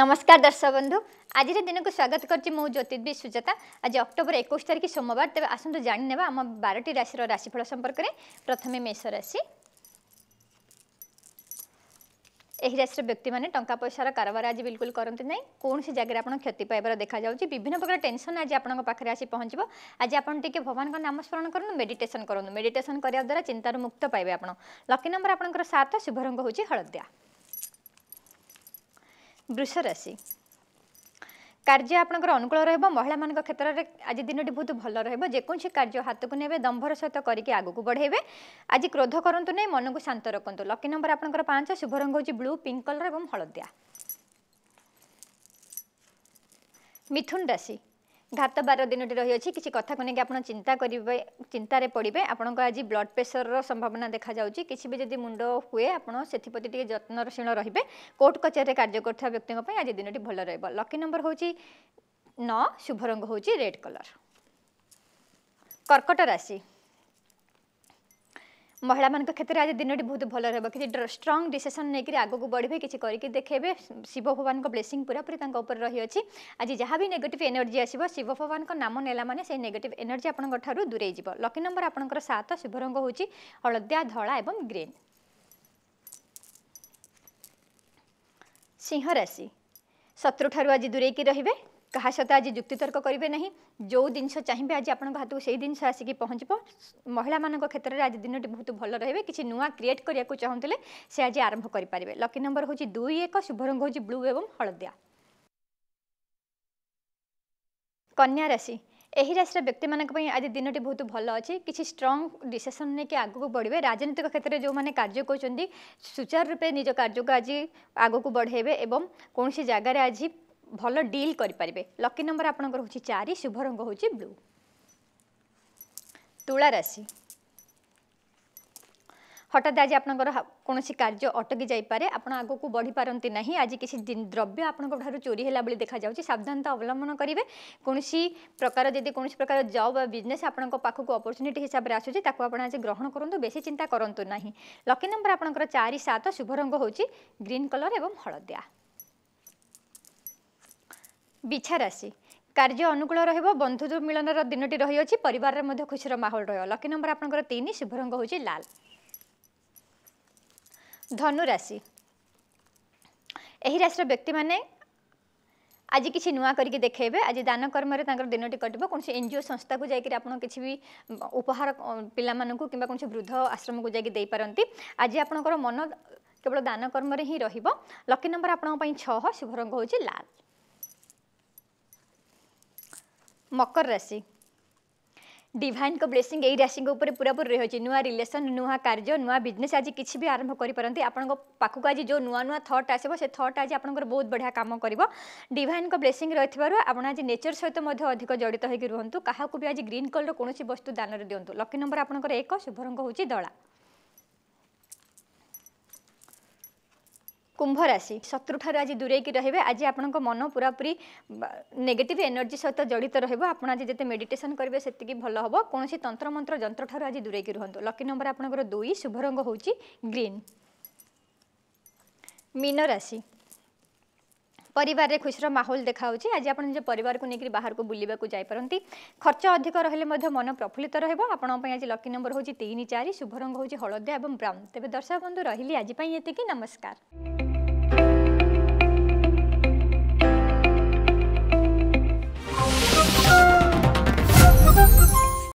নমস্কার দর্শক বন্ধু আজির দিনক স্বাগত করছি মু জ্যোতির্বিদ সুজাতা আজ অক্টোবর একুশ তারিখ সোমবার তবে আসন্তু জাণিনেবা আমার বারোটি রাশির রাশিফল সম্পর্কে প্রথমে মেষ রাশি ଏହି ରାଶିର ବ୍ୟକ୍ତିମାନେ ଟଙ୍କା ପଇସାର କାରବାର ଆଜି ବିଲକୁଲ କରନ୍ତି ନାହିଁ କୌଣସି ଜାଗାରେ ଆପଣ କ୍ଷତି ପାଇବାର ଦେଖାଯାଉଛି ବିଭିନ୍ନ ପ୍ରକାର ଟେନସନ୍ ଆଜି ଆପଣଙ୍କ ପାଖରେ ଆସି ପହଞ୍ଚିବ ଆଜି ଆପଣ ଟିକେ ଭଗବାନଙ୍କ ନାମ ସ୍ମରଣ କରନ୍ତୁ ମେଡିଟେସନ୍ କରନ୍ତୁ ମେଡିଟେସନ୍ କରିବା ଦ୍ୱାରା ଚିନ୍ତାରୁ ମୁକ୍ତ ପାଇବେ ଆପଣ ଲକି ନମ୍ବର ଆପଣଙ୍କର ସାତ ଶୁଭ ରଙ୍ଗ ହେଉଛି ହଳଦିଆ ବୃଷ ରାଶି କାର୍ଯ୍ୟ ଆପଣଙ୍କର ଅନୁକୂଳ ରହିବ ମହିଳାମାନଙ୍କ କ୍ଷେତ୍ରରେ ଆଜି ଦିନଟି ବହୁତ ଭଲ ରହିବ ଯେକୌଣସି କାର୍ଯ୍ୟ ହାତକୁ ନେବେ ଦମ୍ଭର ସହିତ କରିକି ଆଗକୁ ବଢ଼େଇବେ ଆଜି କ୍ରୋଧ କରନ୍ତୁ ନାହିଁ ମନକୁ ଶାନ୍ତ ରଖନ୍ତୁ ଲକି ନମ୍ବର ଆପଣଙ୍କର ପାଞ୍ଚ ଶୁଭ ରଙ୍ଗ ହେଉଛି ବ୍ଲୁ ପିଙ୍କ କଲର୍ ଏବଂ ହଳଦିଆ ମିଥୁନ ରାଶି ଘାତ ବାର ଦିନଟି ରହିଅଛି କିଛି କଥାକୁ ନେଇକି ଆପଣ ଚିନ୍ତା କରିବେ ଚିନ୍ତାରେ ପଡ଼ିବେ ଆପଣଙ୍କ ଆଜି ବ୍ଲଡ୍ ପ୍ରେସରର ସମ୍ଭାବନା ଦେଖାଯାଉଛି କିଛି ବି ଯଦି ମୁଣ୍ଡ ହୁଏ ଆପଣ ସେଥିପ୍ରତି ଟିକେ ଯତ୍ନଶୀଳ ରହିବେ କୋର୍ଟ କଚେରୀରେ କାର୍ଯ୍ୟ କରୁଥିବା ବ୍ୟକ୍ତିଙ୍କ ପାଇଁ ଆଜି ଦିନଟି ଭଲ ରହିବ ଲକି ନମ୍ବର ହେଉଛି ନଅ ଶୁଭରଙ୍ଗ ହେଉଛି ରେଡ୍ କଲର୍ କର୍କଟ ରାଶି ମହିଳାମାନଙ୍କ କ୍ଷେତ୍ରରେ ଆଜି ଦିନଟି ବହୁତ ଭଲ ରହିବ କିଛି ଷ୍ଟ୍ରଙ୍ଗ ଡିସିସନ୍ ନେଇକରି ଆଗକୁ ବଢ଼ିବେ କିଛି କରିକି ଦେଖେଇବେ ଶିବ ଭଗବାନଙ୍କ ବ୍ଲେସିଂ ପୁରାପୁରି ତାଙ୍କ ଉପରେ ରହିଅଛି ଆଜି ଯାହା ବି ନେଗେଟିଭ୍ ଏନର୍ଜି ଆସିବ ଶିବ ଭଗବାନଙ୍କ ନାମ ନେଲା ମାନେ ସେଇ ନେଗେଟିଭ୍ ଏନର୍ଜି ଆପଣଙ୍କ ଠାରୁ ଦୂରେଇ ଯିବ ଲକି ନମ୍ବର ଆପଣଙ୍କର ସାତ ଶୁଭ ରଙ୍ଗ ହେଉଛି ହଳଦିଆ ଧଳା ଏବଂ ଗ୍ରୀନ୍ ସିଂହ ରାଶି ଶତ୍ରୁଠାରୁ ଆଜି ଦୂରେଇକି ରହିବେ का सहित आज जुक्तितर्क करेंगे ना जो जिन चाहिए आज आपको से ही जिन आसिक पहुँच महिला मान क्षेत्र में आज दिन की बहुत भल रे कि नुआ क्रिएट करने को चाहूँ से आज आरंभ करें लकी नंबर हूँ दुई एक शुभ रंग हूँ ब्लू ए हलदिया कन्या राशि यही राशि व्यक्ति मैं आज दिन की बहुत भल अच्छे किसी स्ट्रंग डिशन लेकिन आगे बढ़े राजनीतिक क्षेत्र में जो मैंने कार्य करुचारू रूपे निज कार्य आज आगे बढ़े कौन सी जगार आज ଭଲ ଡିଲ୍ କରିପାରିବେ ଲକି ନମ୍ବର ଆପଣଙ୍କର ହେଉଛି ଚାରି ଶୁଭ ରଙ୍ଗ ହେଉଛି ବ୍ଲୁ ତୁଳା ରାଶି হঠাৎ আজ আপনার কোণী কার্য অটকি যাইপরে আপনার আগুক বড়ি পারতি না আজ কিছু দ্রব্য আপনার ঠার চোরি হল বলে দেখা যাচ্ছে সাবধানতা অবলম্বন করবে কোণী প্রকার যদি কোণী প্রকার জব বা বিজনেস আপনার পাখক অপরচুনিটি হিসাবে আসুচি তাকে আপনার আজ গ্রহণ করতু বেশি চিন্তা করতু না লকি নম্বর আপনার চারি সাত শুভ রঙ হচ্ছে গ্রিন কলর এবং হলদিয়া ବିଛା ରାଶି କାର୍ଯ୍ୟ ଅନୁକୂଳ ରହିବ ବନ୍ଧୁ ମିଳନର ଦିନଟି ରହିଅଛି ପରିବାରରେ ମଧ୍ୟ ଖୁସିର ମାହୋଲ ରହିବ ଲକି ନମ୍ବର ଆପଣଙ୍କର ତିନି ଶୁଭ ରଙ୍ଗ ହେଉଛି ଲାଲ ଧନୁରାଶି ଏହି ରାଶିର ବ୍ୟକ୍ତିମାନେ আজি কিছু নূয়া করি দেখবে আজ দান কর্মরে তাঁর দিনটি কটব কোণী এনজিও সংস্থা যাই আপনার কিছু বি উপহার পিলা কিংবা কোণী বৃদ্ধ আশ্রম যাই পারতে আজ আপনার মন কেবল দান কর্মরে হি রহব লকি নম্বর আপনার ছ শুভরঙ্গ হচ্ছে লাল ମକର ରାଶି ଡିଭାଇନ୍ଙ୍କ ବ୍ଲେସିଂ ଏଇ ରାଶିଙ୍କ ଉପରେ ପୁରାପୁରି ରହିଅଛି ନୂଆ ରିଲେସନ୍ ନୂଆ କାର୍ଯ୍ୟ ନୂଆ ବିଜନେସ୍ ଆଜି କିଛି ବି ଆରମ୍ଭ କରିପାରନ୍ତି ଆପଣଙ୍କ ପାଖକୁ ଆଜି ଯେଉଁ ନୂଆ ନୂଆ ଥଟ୍ ଆସିବ ସେ ଥଟ୍ ଆଜି ଆପଣଙ୍କର ବହୁତ ବଢ଼ିଆ କାମ କରିବ ଡିଭାଇନ୍ଙ୍କ ବ୍ଲେସିଂ ରହିଥିବାରୁ ଆପଣ ଆଜି ନେଚର ସହିତ ମଧ୍ୟ ଅଧିକ ଜଡ଼ିତ ହୋଇକି ରୁହନ୍ତୁ କାହାକୁ ବି ଆଜି ଗ୍ରୀନ୍ କଲର୍ କୌଣସି ବସ୍ତୁ ଦାନରେ ଦିଅନ୍ତୁ ଲକି ନମ୍ବର ଆପଣଙ୍କର ଏକ ଶୁଭରଙ୍ଗ ହେଉଛି ଦଳା কুম্ভ রাশি শত্রুঠার আজ দূরেইকি রহবে আজ আপনার মন পুরাপুরি নেগেটিভ এনর্জি সহ জড়িত রহব আপনার আজ যেতে মেডিটেসন করবে সেটি ভাল হব কোণী তন্ত্রমন্ত্র যন্ত্রঠার আজ দূরেইকি রুহত লকি নম্বর আপনার দুই শুভ রঙ হচ্ছে গ্রিন মীন রাশি परिवार रे खुशी माहौल देखा आज आप परिवार को लेकर बाहर को बुलवाक जापारती खर्च अधिक रही मन प्रफुल्लित रोपी आज लकी नंबर हूँ तीन चार शुभ रंग हूँ हलदिया और ब्राउन तेज दर्शक बंधु रही आजपाई ये नमस्कार